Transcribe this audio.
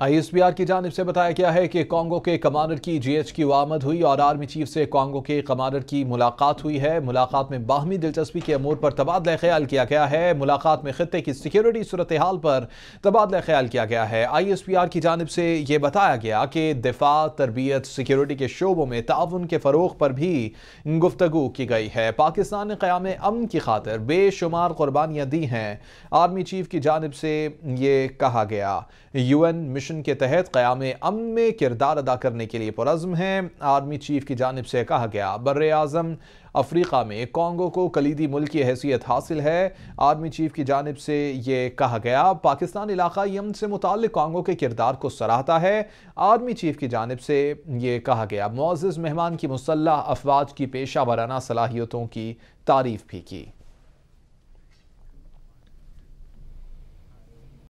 ISBR की जानब से बताया गया है कि कांगो के कमांडर की जीएचक्यू आमद हुई और आर्मी चीफ से कांगो के कमांडर की मुलाकात हुई है मुलाकात में बाहमी दिलचस्पी के अमूर पर तबादला ख्याल किया गया है मुलाकात में खत्े की सिक्योरिटी सूरत हाल पर तबादला ख्याल किया गया है आईएसबीआर की जानब से यह बताया गया कि दिफा तरबियत सिक्योरिटी के शोबों में ताउन के फ़रोग पर भी गुफ्तु की गई है पाकिस्तान ने क़्याम अमन की खातर बेशुमार कुर्बानियाँ दी हैं आर्मी चीफ की जानब से ये कहा गया यू एन मिशन के तहत क़्याम अम में किरदार अदा करने के लिए पुरज़म है आर्मी चीफ की जानब से कहा गया बर अज़म अफ्रीका में कॉन्गो को कलीदी मुल्क की हैसियत हासिल है आर्मी चीफ की जानब से ये कहा गया पाकिस्तान इलाका यम से मुतल कॉन्गो के किरदार को सराहता है आर्मी चीफ की जानब से ये कहा गया मोज़ मेहमान की मुसल्ह अफवाज की पेशा वराना सलाहियतों की तारीफ़ भी की